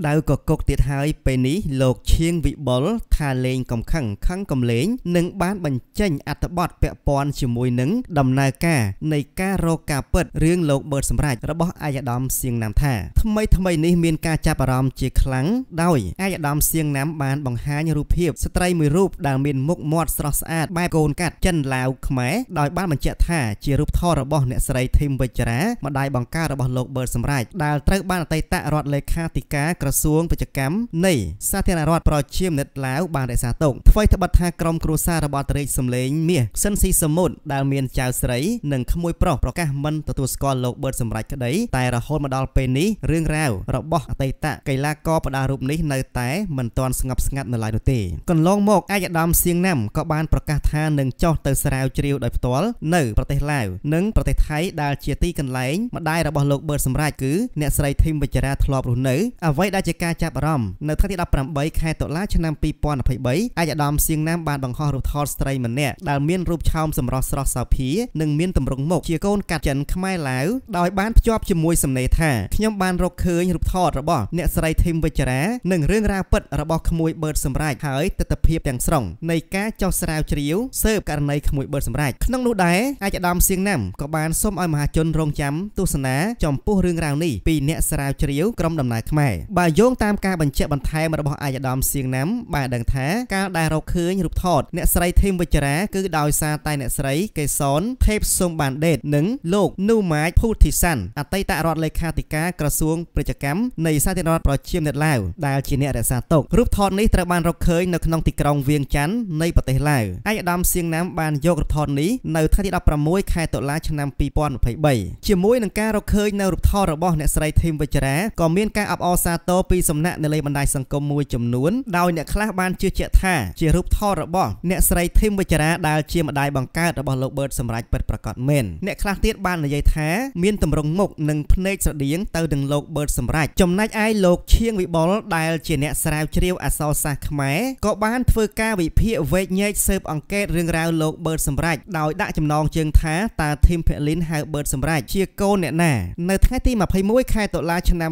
ក្តៅក៏គុកទៀតហើយពេលនេះលោកឈៀងវិបុលថាលេងកំខឹងខឹងកំលេងនឹងបានបញ្ចេញអត្ថបទពាក់ព័ន្ធជាមួយនឹងដំណើរការនៃការរកការពិតរឿងលោកបឺតសម្រេចរបស់អាយដាមសៀងណាំថាថ្មីថ្មីនេះមានការចាប់អារម្មណ៍ជាខ្លាំងដោយអាយដាមសៀងណាំបានបង្ហាញរូបភាពស្ត្រីមួយរូបដែលមានមុខមាត់ស្រស់ស្អាតបែបកូនកាត់ចិនឡាវខ្មែរដោយបានបញ្ជាក់ថាជារូបថតរបស់អ្នកស្រីធីមវិជ្ជរាម្ដាយបង្ការរបស់លោកបឺតសម្រេចដែលត្រូវបានអតីតរដ្ឋលេខាធិការក្រក្រសួងពាណិជ្ជកម្មនៃសាធារណរដ្ឋប្រជាមានិតឡាវបានរក្សាទុកថ្មីត្បិតថាក្រុមគ្រួសាររបស់តរេកសំលេង មាសសិនស៊ីសមុទ្រដែលមានចៅស្រី និងក្មួយប្រុសប្រកាសមិនទទួលស្គាល់លោកប៊ឺតសម្រេចក្តី តែរហូតមកដល់ពេលនេះរឿងរ៉ាវរបស់អតីតកីឡាករបដារូបនេះនៅតែមិនទាន់ស្ងប់ស្ងាត់នៅឡើយនោះទេកន្លងមកអាយដាមសៀងណាំក៏បានប្រកាសថានឹងចោះទៅស្រាវជ្រាវដោយផ្ទាល់នៅប្រទេសឡាវនិងប្រទេសថៃដែលជាទីកន្លែងម្ដាយរបស់លោកប៊ឺតសម្រេចគឺអ្នកស្រីធីមវិចារាធ្លាប់រស់នៅអ្វីដែលជាការចាប់អារម្មណ៍នៅថ្ងៃទី18ខែតុលាឆ្នាំ2023អាយដាមសៀងណាមបានបង្ហោះរូបថតស្ត្រីម្នាក់ដែលមានរូបឆោមសម្រស់ស្រស់សោភានិងមានទម្រង់មុខជាកូនកាត់ចិនខ្មែរឡាវដោយបានភ្ជាប់ជាមួយសំណេរថាខ្ញុំបានរកឃើញរូបថតរបស់អ្នកស្រីធីមវិជ្ជរានិងរឿងរ៉ាវពិត របស់ក្មួយបឺតសម្រាប់ហើយទស្សនភាពទាំងស្រុងនៃការចោះស្រាវជ្រាវស៊ើបករណីក្មួយបឺតសម្រាប់ក្នុងនោះដែរអាយដាមសៀងណាមក៏បានសូមឲ្យមហាជនរងចាំទស្សនាចំពោះរឿងរ៉ាវនេះពីអ្នកស្រាវជ្រាវក្រុមដំណើរខ្មែរបាទយោងតាមការបញ្ជាក់បន្ថែមរបស់អាយដាមសៀងណាំបានដឹងថាការដែលរកឃើញរូបថតអ្នកស្រីធីមវិជ្ជរា គឺដោយសារតែអ្នកស្រីកេសនថេពសុំបានដេតនិងលោកនូម៉ាចភូទិសានអតីតរដ្ឋលេខាធិការក្រសួងពាណិជ្ជកម្មនៃសាធារណរដ្ឋប្រជាមានិតឡាវដែលជាអ្នករក្សាទុករូបថតនេះត្រូវបានរកឃើញនៅក្នុងទីក្រុងវៀងច័ន្ទនៃប្រទេសឡាវអាយដាមសៀងណាំបានយករូបថតនេះនៅថ្ងៃទី16ខែតុលាឆ្នាំ2023ជាមួយនឹងការរកឃើញនៅរូបថតរបស់អ្នកស្រីធីមវិជ្ជរាក៏មានការអបអរសាទរតពីសំណាក់នៅលើបណ្ដាញសង្គមមួយចំនួនដោយអ្នកខ្លះបានជឿជាក់ថាជារូបថតរបស់អ្នកស្រីធីមវិចារាដែលជាម្ដាយបង្កើតរបស់លោកបឺតសម្រាប់ពិតប្រកបមែនអ្នកខ្លះទៀតបាននិយាយថាមានទម្រង់មុខនិងភ្នែកស្រដៀងទៅនឹងលោកបឺតសម្រាប់ចំណែកឯលោកឈៀងវិបុលដែលជា អ្នកស្រាវជ្រាវអក្សរសាស្ត្រខ្មែរក៏បានធ្វើការវិភាគវែកញែកស៊ើបអង្កេតរឿងរ៉ាវលោកបឺតសម្រាប់ដោយដាក់ចំណងជើងថាតើធីមភេលីនហៅបឺតសម្រាប់ជាកូនអ្នកណានៅថ្ងៃទី21ខែតុលាឆ្នាំ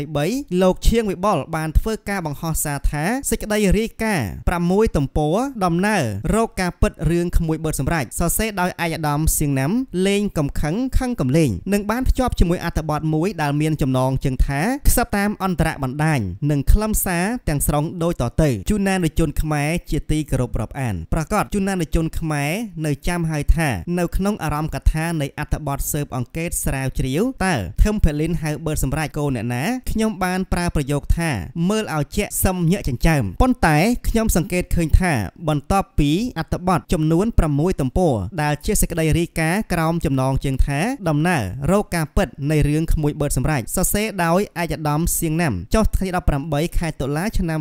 2023លោកលោកឈៀងវិបុលបានធ្វើការបង្ហោះសារថាសេចក្តីរាយការណ៍6ទំព័រដំណើររកការពិតរឿងក្មួយបឺតសម្រាប់សរសេរដោយអាយដាមសៀងណាំលេងកំខឹងខឹងកំលេងនិងបានភ្ជាប់ជាមួយអត្ថបទមួយដែលមានចំណងជើងថាខ្សឹបតាមអន្តរបណ្ដាញនិងខ្លឹមសារទាំងស្រុងដូចតទៅជួនណានុជនខ្មែរជាទីគោរពរាប់អានប្រកាសជួនណានុជនខ្មែរនៅចាំហើយថានៅក្នុងអារម្មណ៍កថានៃអត្ថបទស៊ើបអង្កេតស្រាវជ្រាវតើធឹមផលិនហៅបឺតសម្រាប់កូនអ្នកណាខ្ញុំបានប្រើប្រយោគថាមើលឲ្យជាក់សឹមញាក់ចិញ្ចើមប៉ុន្តែខ្ញុំសង្កេតឃើញថា បន្ទាប់ពីអត្ថបទចំនួន6ទំព័រដែលជាសេចក្តីរាយការណ៍ក្រោមចំណងជើងថា ដំណើររោគការពិតនៃរឿងក្មួយបឺតសម្រាប់សរសេរដោយឯកឧត្តមសៀងណាំចុះថ្ងៃ18ខែតុលាឆ្នាំ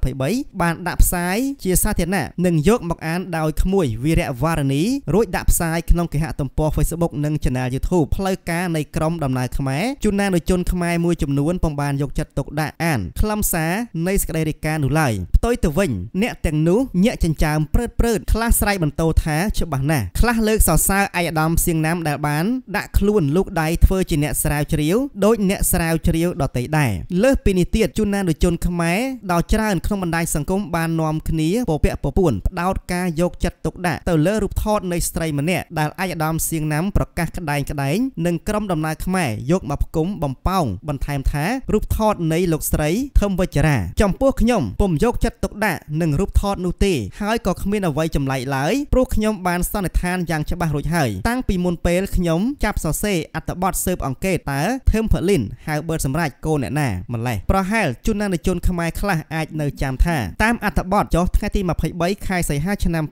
2023បានដាក់ផ្សាយជាសាធារណៈនិងយកមកអានដោយក្មួយវីរៈវារនីរួចដាក់ផ្សាយក្នុងគេហទំព័រ Facebook និង Channel YouTube ផ្លូវការនៃក្រមដំណើរខ្មែរជួនណានុជនខ្មែរមួយចំនួនពំបានយកចិត្តចិត្តទុកដាក់អានខ្លឹមសារនៃសេចក្តីរាយការណ៍នោះឡើយផ្ទុយទៅវិញអ្នកទាំងនោះញាក់ចិញ្ចើមព្រឺតព្រឺតខ្លះស្រែកបន្ទោថាច្បាស់ណាស់ខ្លះលើកសរសើរឯកឧត្តមសៀងណាមដែលបាន ដាក់ខ្លួនលោកដៃធ្វើជាអ្នកស្រាវជ្រាវដោយអ្នកស្រាវជ្រាវដតីដែរលើសពីនេះទៀតជួនណានុជនខ្មែរដល់ច្រើន ក្នុងបណ្ដាញសង្គមបាននាំគ្នាពពាក់ពពួនផ្ដោតការយកចិត្តទុកដាក់ទៅលើរូបថតនៃស្ត្រីម្នាក់ដែលឯកឧត្តមសៀងណាំប្រកាសក្តែងក្តែងនិងក្រុមដំណើរខ្មែរយកមកផ្គុំបំពងបន្ថែមថារូបថតតនៃលោកស្រីធឹមវិជ្ជរាចំពោះខ្ញុំពុំយកចិត្តទុកដាក់នឹងរូបថតនោះទេហើយក៏គ្មានអ្វីចម្លែកឡើយព្រោះខ្ញុំបានសន្និដ្ឋានយ៉ាងច្បាស់រួចហើយតាំងពីមុនពេលខ្ញុំ ចាប់សរសេរអត្ថបទស៊ើបអង្កេតតើធឹមផលីនហៅបឺតសម្រាប់កូនអ្នកណាម្លេះប្រហែលជនណានិជនខ្មែរខ្លះអាចនៅចាំថាតាមអត្ថបទចុះថ្ងៃទី23ខែសីហាឆ្នាំ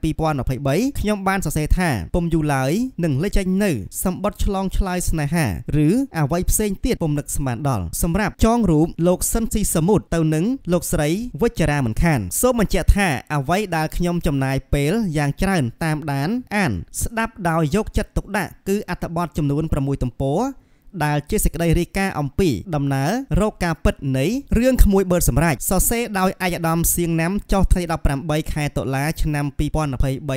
2023ខ្ញុំបានសរសេរថាពុំយូរឡើយនឹងលេចចេញនៅសម្បត្តិឆ្លងឆ្លើយស្នេហាឬអ្វីផ្សេងទៀតពុំនឹកស្មានដល់សម្រាប់ចងរូបលោកស៊ិនស៊ីសមុទ្រទៅនឹងលោកស្រីវិជ្ជរាមិនខាន សូមបញ្ជាក់ថាអ្វីដែលខ្ញុំចំណាយពេលយ៉ាងច្រើនតាមដានអានស្ដាប់ដោយយកចិត្តទុកដាក់គឺ អត្ថបទចំនួន6ទំព័រដែលជាសេចក្តីរាយការណ៍អំពី ដំណើររោគការពិតនៃរឿងក្មួយបឺតសម្រាប់សរសេរដោយឯកឧត្តមសៀងណាំចុះថ្ងៃ18ខែតុលាឆ្នាំ2023នោះទៅវិ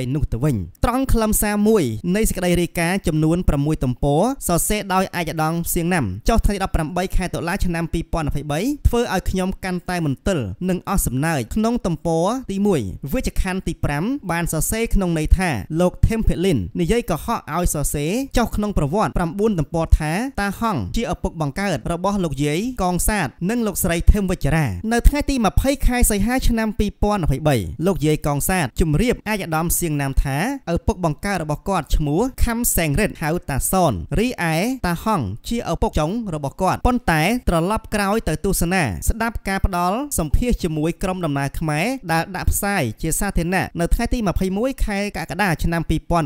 ញត្រង់ខ្លឹមសារមួយនៃសេចក្តីរាយការណ៍ចំនួន6ទំព័រសរសេរដោយឯកឧត្តមសៀងណាំចុះថ្ងៃ18ខែតុលាឆ្នាំ2023ធ្វើឲ្យខ្ញុំកាន់តែមន្ទិលនិងអស់សំណើចក្នុងទំព័រទី1វិជ្ជខណ្ឌទី5បានសរសេរក្នុងន័យថាលោក Tim Pelin និយាយកុហកឲ្យសរសេរចុះក្នុងប្រវត្តិ9ទំព័រថាតាហង្សជាឪពុកបង្កើតរបស់លោកយាយកងសាទនិងលោកស្រីថេមវិជ្ជរា នៅថ្ងៃទី20ខែសីហាឆ្នាំ2023លោកយាយកងសាទជម្រាបអាយដាមសៀងណាមថាឪពុកបង្កើតរបស់គាត់ឈ្មោះខំសែងរិទ្ធហៅតាសនរីឯតាហង្សជាឪពុកចុងរបស់គាត់ប៉ុន្តែត្រឡប់ក្រោយទៅទស្សនា ស្ដាប់ការផ្ដល់សម្ភាសជាមួយក្រុមដំណើរខ្មែរដែលដាក់ផ្សាយជាសាធារណៈនៅថ្ងៃទី21ខែកក្កដាឆ្នាំ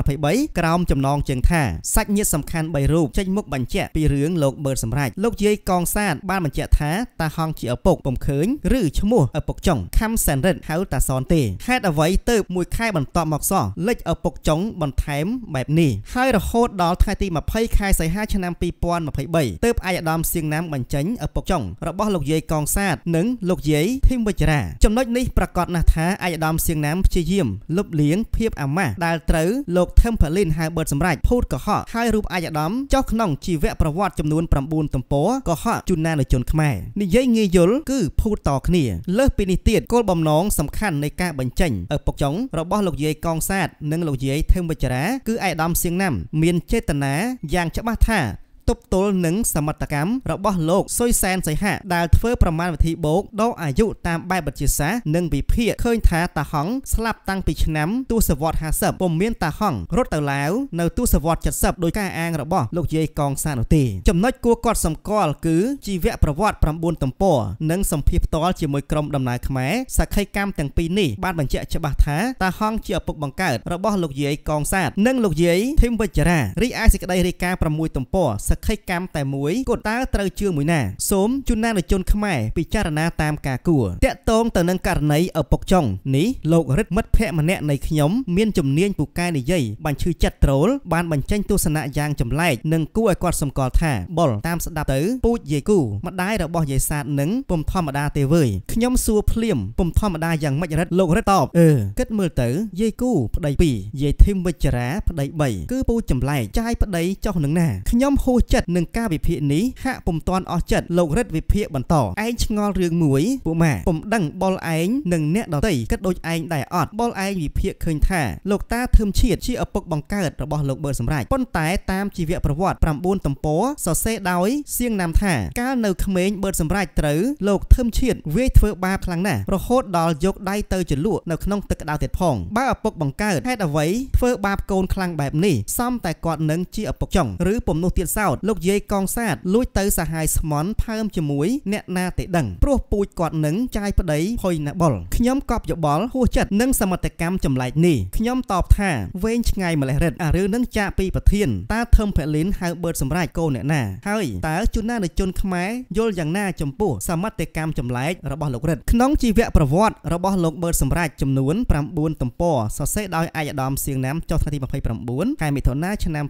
2023ក្រោមចំណងជើងថាសាច់ញាតិសំខាន់3រូបចេញមុខបញ្ជាក់ពីរឿងលោកបឺតសម្រេចលោកយាយកងសាទបានបញ្ជាក់ថាតាហងជាឪពុកពុំឃើញឬឈ្មោះឪពុកចុងខំសែនរិទ្ធហៅតាសនទេហេតុអ្វីទៅមួយខែ បន្តមកសោះលេចឪពុកចុងបន្ថែមបែបនេះហើយរហូតដល់ថ្ងៃទី20ខែសីហាឆ្នាំ2023ទើបអាយដាមសៀងណាមបញ្ចេញឪពុកចុងរបស់លោកយាយកងសាទនិងលោកយាយធីមវិជ្រា ចំណុចនេះប្រកាសណាស់ថាអាយដាមសៀងណាមព្យាយាមលុបលាងភាពអាម៉ាស់ដែលត្រូវលោកថឹមផលីនហៅបឺតសម្រេចភូតកុហកហើយរូបអាយដាមចុះក្នុងជីវប្រវត្តិត្តចំនួន9ទំព័រក៏ហក់ជូនណានុជនខ្មែរនិយាយងាយយល់គឺភូតតគ្នា លើសពីនេះទៀតគោលបំណងសំខាន់នៃការបញ្ចេញឪពុកចុងរបស់លោកយាយកងសាទនិងលោកយាយថេមវិចារាគឺឯកឧត្តមសៀងណាំមានចេតនាយ៉ាងច្បាស់ថាទប់ទល់នឹងសមត្ថកម្មរបស់លោកសុយសានសៃហៈដែលធ្វើប្រមាណវិធីបូកដកអាយុតាមបែបវិទ្យាសាស្ត្រនិងវិភាគឃើញថាតាហងស្លាប់តាំងពីឆ្នាំទសវត្ស50ពុំមានតាហងរត់ទៅឡាវនៅទសវត្ស70ដោយការអាងរបស់លោកយាយកងសានោះទេចំណុចគួរកត់សម្គាល់គឺជីវប្រវត្តិ9ទំព័រនិងសម្ភារផ្ទាល់ជាមួយក្រុមដំណើរខ្មែរសក្ខីកម្មទាំងពីរនេះបានបញ្ជាក់ច្បាស់ថាតាហងជាឪពុកបង្កើតរបស់លោកយាយកងសាទនិងលោកយាយធីមវិជ្ជរារីឯសេចក្តីរាយការណ៍6ទំព័រសក្ខីកម្មតែមួយគោលតើត្រូវជឿមួយណា សូមជួនណានជនខ្មែរពិចារណាតាមការគួរតកតងទៅនឹងករណីឪពុកចុងនេះលោករិទ្ធមិត្តភ័ក្ដិម្នាក់នៃខ្ញុំមានជំនាញពូកែនិយាយបានឈឺចិត្តត្រូលបានបញ្ចេញទស្សនៈយ៉ាងចម្លែកនិងគួរឲ្យគាត់សម្គាល់ថាបុលតាមស្ដាប់ទៅពូជយាយគូម្ដាយរបស់យាយសាទនឹងពុំធម្មតាទេវើយខ្ញុំសួរភ្លាមពុំធម្មតាយ៉ាងម៉េចរិទ្ធលោករិទ្ធតបអឺគិតមើលទៅយាយគូប្តី2យាយធីមវិជ្ជរាប្តី3គឺពូចម្លែកចាយប្តីចុះនឹងណាខ្ញុំហ៊ូចិត្តនឹងការវិភាគនេះហាក់ពុំទាន់អស់ចិត្តលោករិទ្ធវិភាគបន្តឯងឆ្ងល់រឿងមួយពួកម៉ាពុំដឹងបុលឯងនិងអ្នកដតីគិតដូចឯងដែរអត់បុលឯងវិភាគឃើញថាលោកតាធឹមជាតិជាឪពុកបង្កើតរបស់លោកបឺសម្រាប់ប៉ុន្តែតាមជីវប្រវត្តិ9ទំព័រសរសេរដោយសៀងណាមថាកាលនៅក្មេងបឺសម្រាប់ត្រូវលោកធឹមជាតិវាយធ្វើបាបខ្លាំងណាស់រហូតដល់យកដៃទៅចលក់នៅក្នុងទឹកក្តៅទៀតផងបើឪពុកបង្កើតហេតុអ្វីធ្វើបាបកូនខ្លាំងបែបនេះសំតែគាត់នឹងជាឪពុកចុងឬពំនោះទៀតសោតតលោកយាយកងសាទលួចទៅសាហាយស្មន់ផើមជាមួយ អ្នកណាទេដឹងព្រោះពូជគាត់នឹងចាយប្តីហុយណាបុលខ្ញុំកប់យោបល់ហួសចិត្តនឹងសមត្ថកម្មចម្លែកនេះខ្ញុំតប ថាវែងឆ្ងាយម្លេះរិទ្ធអារឿងនឹងចាក់ពីប្រធាន តាធឹមផលីនហៅបឺតសម្រាប់កូនអ្នកណាហើយតើជនណានិជនខ្មែរយល់យ៉ាងណា ចំពោះសមត្ថកម្មចម្លែករបស់លោករិទ្ធក្នុងជីវប្រវត្តិរបស់លោកបឺតសម្រាប់ចំនួន9ទំព័រសរសេរដោយអាយដាមសៀងណាមចុះថ្ងៃទី29ខែមិថុនាឆ្នាំ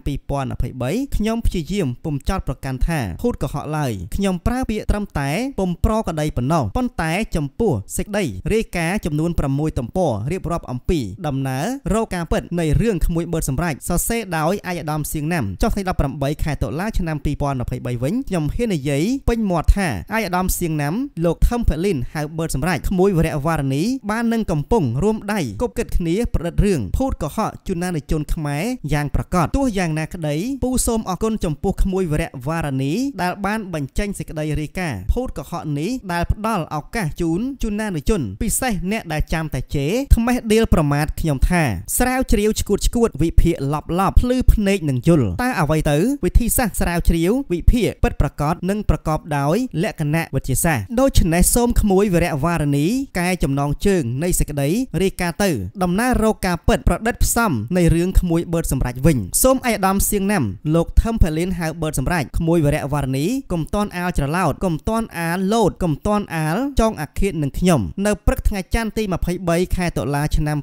2023ខ្ញុំព្យាយាមពុំចោតប្រកាន់ថាហ៊ូតកុហកឡើយខ្ញុំប្រើពាក្យត្រឹមតែពុំប្រក្តីប៉ុណ្ណោះប៉ុន្តែចំពោះសេចក្តីរាយការណ៍ចំនួន6ទំព័ររៀបរាប់អំពីដំណើររកការពិតនៃរឿងក្មួយបឺតសម្រាប់សរសេរដោយអាយដាមសៀងណាំចុះថ្ងៃ18ខែតុលាឆ្នាំ2023វិញខ្ញុំហ៊ាននិយាយពេញមាត់ថាអាយដាមសៀងណាំលោកខឹមផលីនហៅបឺតសម្រាប់ក្មួយវរៈវរនីបាននឹងកំពុងរួមដៃគប់គិតគ្នាប្រឌិតរឿងភូតកុហកជួនណានិជនខ្មែរយ៉ាងប្រកបទោះយ៉ាងណាក្តីពូសូមអរគុណចំពោះក្មួយវរៈវារនីដែលបានបញ្ចេញសេចក្តីរាយការណ៍ភូតកុហកនេះដែលផ្ដល់ឱកាសជូនជូនណានុជន ពិសេសអ្នកដែលចាំតែជេថ្មេះដៀលប្រមាថខ្ញុំថា ស្រាវជ្រាវឈួតឈួត វិភាគឡប់ឡប់ភ្លឺភ្នែកនឹងយល់តើអ្វីទៅវិធីសាស្ត្រស្រាវជ្រាវវិភាគពិតប្រកបនិងប្រកបដោយ លក្ខណៈវិទ្យាសាស្ត្រដូច្នេះសូមក្មួយវរៈវារនីកែចំណងជើងនៃសេចក្តីរាយការណ៍ទៅដំណើររកការពិតប្រឌិតផ្សំនៃរឿងក្មួយបឺតសម្រាប់វិញសូមអាយដាមសៀងណាំលោកថឹមផាលីនហៅបឺតសម្រេចក្មួយវរៈវរនីកុំតនអាលច្រឡោតកុំតនអាលលោតកុំតនអាលចងអាឃាតនឹងខ្ញុំនៅព្រឹកថ្ងៃច័ន្ទទី23ខែតុលាឆ្នាំ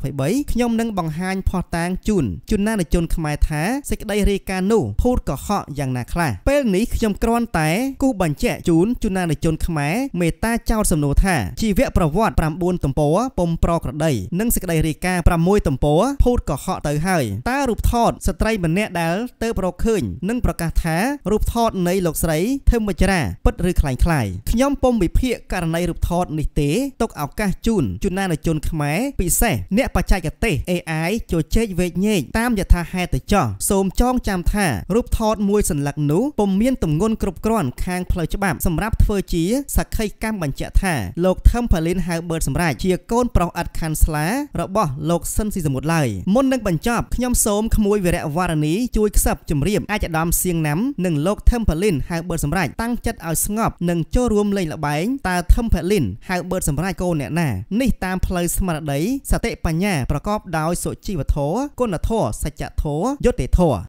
2023ខ្ញុំនឹងបង្ហាញផុសតាងជូនជូនណានិជនខ្មែរថាសេចក្តីរាយការណ៍នោះភូតកុហកយ៉ាងណាខ្លះពេលនេះខ្ញុំគ្រាន់តែគូបញ្ជាក់ជូនជូនណានិជនខ្មែរមេត្តាចោតសំណួរថាជីវប្រវត្តិ9ទំព័រពុំប្រក្រតីនិងសេចក្តីរាយការណ៍6ទំព័រភូតកុហកទៅហើយតើរូបថតស្ត្រីម្នាក់ដែលទៅប្រកឃើញនិងប្រកាសថារូបថតនៃលោកស្រីធឹមវជ្រាពិតឬខ្លាំងខ្លាយខ្ញុំពុំវិភាគករណីរូបថតនេះទេទុកឱកាសជូនជូនណានុជនខ្មែរពិសេសអ្នកបច្ចេកទេស AI ជជែកវែកញែកតាមយថាហេតុទៅចោះសូមចងចាំថារូបថត មួយសន្លឹកនោះពុំមានទម្ងន់គ្រប់គ្រាន់ខាងផ្លូវច្បាប់សម្រាប់ធ្វើជា សក្ខីកម្មបញ្ជាក់ថាលោកថឹមផាលីនហៅបឺតសម្រាប់ជាកូនប្រុសអត់ខាន់ស្លារបស់លោកស៊ិនស៊ីសមុទ្រឡើយមុននឹងបញ្ចប់ខ្ញុំសូមក្មួយវិរៈវរនីជួយខ្សឹបជំរាបអាយដាមសសៀងណាំនិងលោក Tempelin ហៅបឺតសម្រេចតាំងចិត្តឲ្យស្ងប់និងចូលរួមលេងល្បែងតើ Tempelin ហៅបឺតសម្រេចកូនអ្នកណា នេះតាមផ្លូវស្មារតីសតិបញ្ញាប្រកបដោយសុជីវធម៌គុណធម៌សច្ចធម៌យុត្តិធម៌